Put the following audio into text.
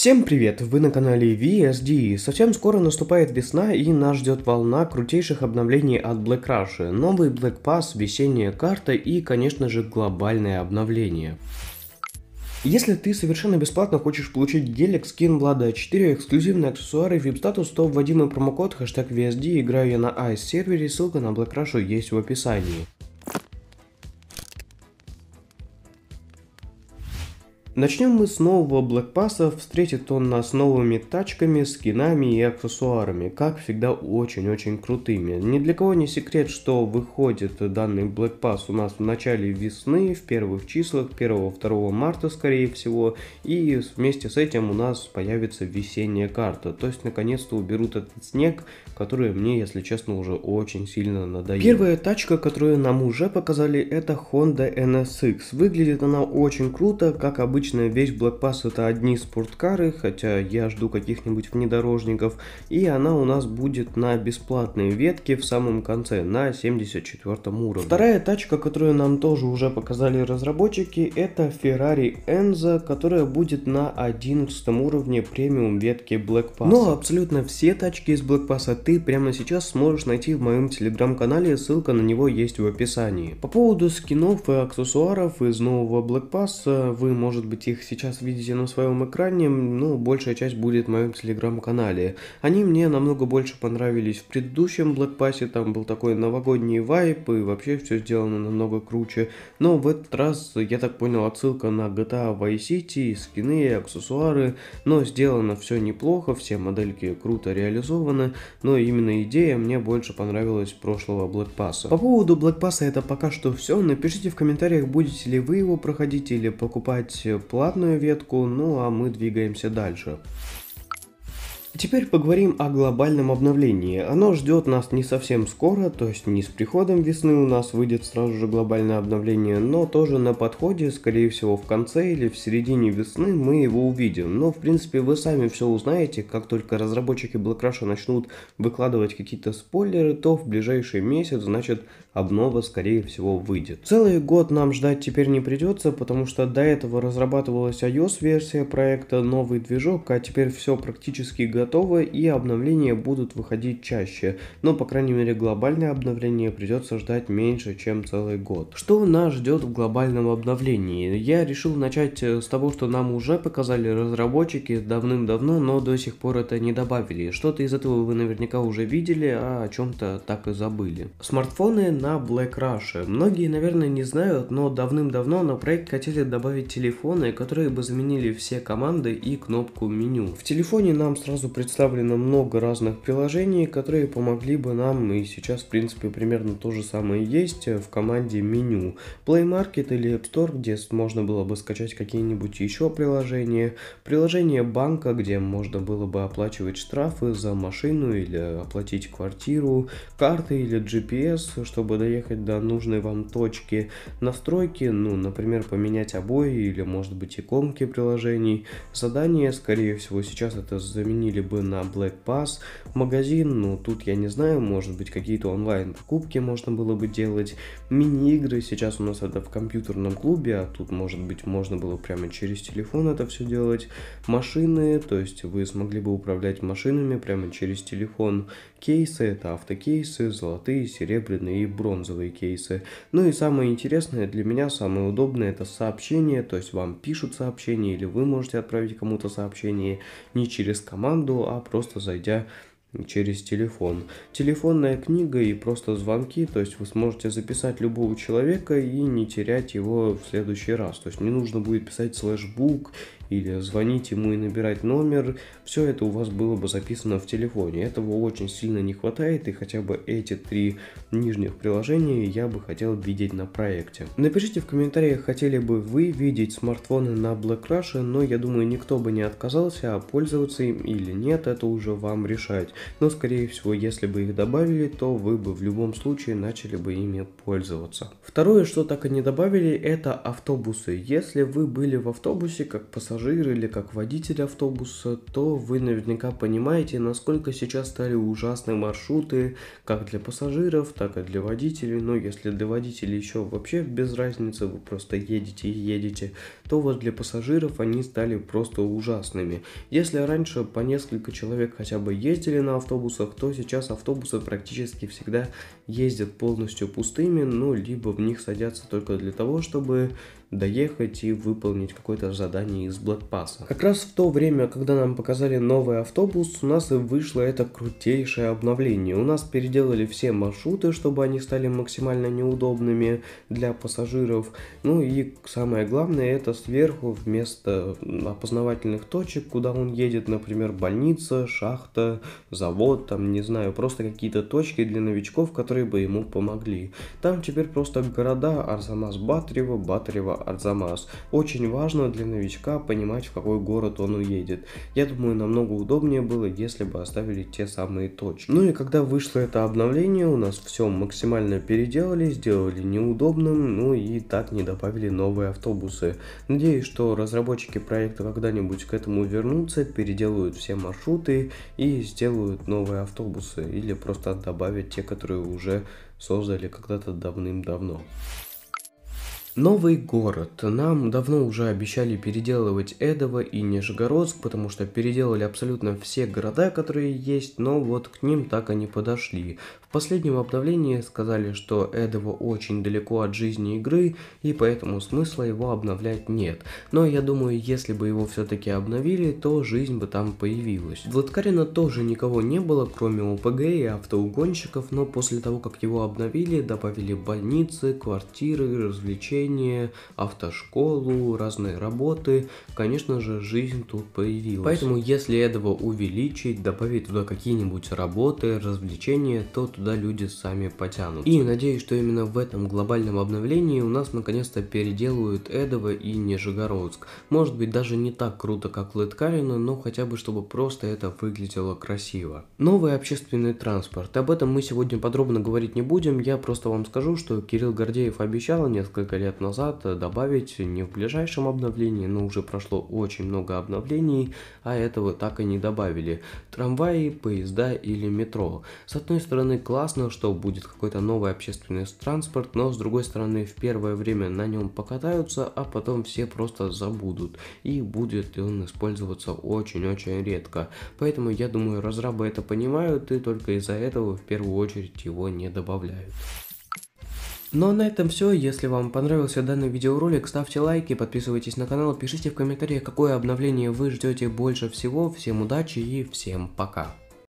Всем привет! Вы на канале VSD. Совсем скоро наступает весна и нас ждет волна крутейших обновлений от Black Rush, новый Black Pass, весенняя карта и, конечно же, глобальное обновление. Если ты совершенно бесплатно хочешь получить гелик, скин Влада 4, эксклюзивные аксессуары, вип-статус, то вводимый промокод, хэштег VSD, играю я на Ice сервере, ссылка на Black Rush есть в описании. Начнем мы с нового Black Pass. Встретит он нас новыми тачками, скинами и аксессуарами, как всегда очень-очень крутыми. Ни для кого не секрет, что выходит данный Black Pass у нас в начале весны, в первых числах, 1-2 марта скорее всего, и вместе с этим у нас появится весенняя карта. То есть наконец-то уберут этот снег, который мне, если честно, уже очень сильно надоел. Первая тачка, которую нам уже показали, это Honda NSX. Выглядит она очень круто, как обычно отличная вещь Black это одни спорткары, хотя я жду каких-нибудь внедорожников, и она у нас будет на бесплатной ветке в самом конце, на 74 уровне. Вторая тачка, которую нам тоже уже показали разработчики, это Ferrari Enzo, которая будет на 11 уровне премиум ветки Black Pass. Но абсолютно все тачки из Black ты прямо сейчас сможешь найти в моем телеграм-канале, ссылка на него есть в описании. По поводу скинов и аксессуаров из нового Black вы, может быть, быть, их сейчас видите на своем экране, ну большая часть будет в моем телеграм-канале. Они мне намного больше понравились в предыдущем Black Pass, там был такой новогодний вайп, и вообще все сделано намного круче. Но в этот раз, я так понял, отсылка на GTA Vice City, скины, аксессуары, но сделано все неплохо, все модельки круто реализованы, но именно идея мне больше понравилась прошлого Black Pass. По поводу Black Pass это пока что все, напишите в комментариях, будете ли вы его проходить или покупать платную ветку, ну а мы двигаемся дальше. Теперь поговорим о глобальном обновлении. Оно ждет нас не совсем скоро, то есть не с приходом весны у нас выйдет сразу же глобальное обновление, но тоже на подходе, скорее всего в конце или в середине весны мы его увидим. Но в принципе вы сами все узнаете, как только разработчики Black начнут выкладывать какие-то спойлеры, то в ближайший месяц значит обнова скорее всего выйдет. Целый год нам ждать теперь не придется, потому что до этого разрабатывалась iOS версия проекта, новый движок, а теперь все практически готово готовы и обновления будут выходить чаще, но по крайней мере глобальное обновление придется ждать меньше, чем целый год. Что нас ждет в глобальном обновлении? Я решил начать э, с того, что нам уже показали разработчики давным-давно, но до сих пор это не добавили. Что-то из этого вы наверняка уже видели, а о чем-то так и забыли. Смартфоны на Black Rush. Многие, наверное, не знают, но давным-давно на проект хотели добавить телефоны, которые бы заменили все команды и кнопку меню. В телефоне нам сразу представлено много разных приложений, которые помогли бы нам, и сейчас, в принципе, примерно то же самое есть э, в команде меню. Play Market или App Store, где можно было бы скачать какие-нибудь еще приложения, приложение банка, где можно было бы оплачивать штрафы за машину или оплатить квартиру, карты или GPS, чтобы доехать до нужной вам точки, настройки, ну, например, поменять обои или, может быть, иконки приложений, задания, скорее всего, сейчас это заменили или бы на Black Pass магазин, ну тут я не знаю, может быть какие-то онлайн покупки можно было бы делать, мини-игры, сейчас у нас это в компьютерном клубе, а тут может быть можно было прямо через телефон это все делать, машины, то есть вы смогли бы управлять машинами прямо через телефон, кейсы, это автокейсы, золотые, серебряные и бронзовые кейсы. Ну и самое интересное для меня, самое удобное это сообщение, то есть вам пишут сообщение или вы можете отправить кому-то сообщение не через команду, Cloud, а просто зайдя через телефон. Телефонная книга и просто звонки, то есть вы сможете записать любого человека и не терять его в следующий раз. То есть не нужно будет писать слэшбук или звонить ему и набирать номер, все это у вас было бы записано в телефоне. Этого очень сильно не хватает, и хотя бы эти три нижних приложения я бы хотел видеть на проекте. Напишите в комментариях, хотели бы вы видеть смартфоны на Black Russia, но я думаю, никто бы не отказался, а пользоваться им или нет, это уже вам решать. Но, скорее всего, если бы их добавили, то вы бы в любом случае начали бы ими пользоваться. Второе, что так и не добавили, это автобусы. Если вы были в автобусе как пассажир, пассажир или как водитель автобуса, то вы наверняка понимаете, насколько сейчас стали ужасные маршруты как для пассажиров, так и для водителей. Но если для водителей еще вообще без разницы, вы просто едете и едете, то вот для пассажиров они стали просто ужасными. Если раньше по несколько человек хотя бы ездили на автобусах, то сейчас автобусы практически всегда ездят полностью пустыми, ну либо в них садятся только для того, чтобы доехать и выполнить какое-то задание из блока Pass. Как раз в то время, когда нам показали новый автобус, у нас и вышло это крутейшее обновление. У нас переделали все маршруты, чтобы они стали максимально неудобными для пассажиров. Ну и самое главное, это сверху вместо опознавательных точек, куда он едет, например, больница, шахта, завод, там, не знаю, просто какие-то точки для новичков, которые бы ему помогли. Там теперь просто города Арзамас-Батрево, Батрево-Арзамас. Очень важно для новичка понимать, понимать, в какой город он уедет. Я думаю, намного удобнее было, если бы оставили те самые точки. Ну и когда вышло это обновление, у нас все максимально переделали, сделали неудобным, ну и так не добавили новые автобусы. Надеюсь, что разработчики проекта когда-нибудь к этому вернутся, переделают все маршруты и сделают новые автобусы, или просто добавят те, которые уже создали когда-то давным-давно. Новый город. Нам давно уже обещали переделывать Эдово и Нижегородск, потому что переделали абсолютно все города, которые есть, но вот к ним так они подошли. В последнем обновлении сказали, что Эдово очень далеко от жизни игры, и поэтому смысла его обновлять нет. Но я думаю, если бы его все-таки обновили, то жизнь бы там появилась. В Латкарина тоже никого не было, кроме ОПГ и автоугонщиков, но после того, как его обновили, добавили больницы, квартиры, развлечения, обучение, автошколу, разные работы, конечно же, жизнь тут появилась. Поэтому, если этого увеличить, добавить туда какие-нибудь работы, развлечения, то туда люди сами потянут. И надеюсь, что именно в этом глобальном обновлении у нас наконец-то переделают Эдово и Нижегородск. Может быть, даже не так круто, как Лыткарина, но хотя бы, чтобы просто это выглядело красиво. Новый общественный транспорт. Об этом мы сегодня подробно говорить не будем, я просто вам скажу, что Кирилл Гордеев обещал несколько лет лет назад э, добавить не в ближайшем обновлении, но уже прошло очень много обновлений, а этого так и не добавили. Трамваи, поезда или метро. С одной стороны классно, что будет какой-то новый общественный транспорт, но с другой стороны в первое время на нем покатаются, а потом все просто забудут и будет он использоваться очень-очень редко. Поэтому я думаю разрабы это понимают и только из-за этого в первую очередь его не добавляют. Ну а на этом все. Если вам понравился данный видеоролик, ставьте лайки, подписывайтесь на канал, пишите в комментариях, какое обновление вы ждете больше всего. Всем удачи и всем пока.